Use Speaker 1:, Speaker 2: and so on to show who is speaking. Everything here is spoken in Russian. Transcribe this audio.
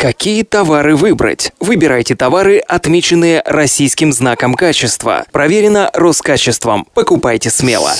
Speaker 1: Какие товары выбрать? Выбирайте товары, отмеченные российским знаком качества. Проверено Роскачеством. Покупайте смело.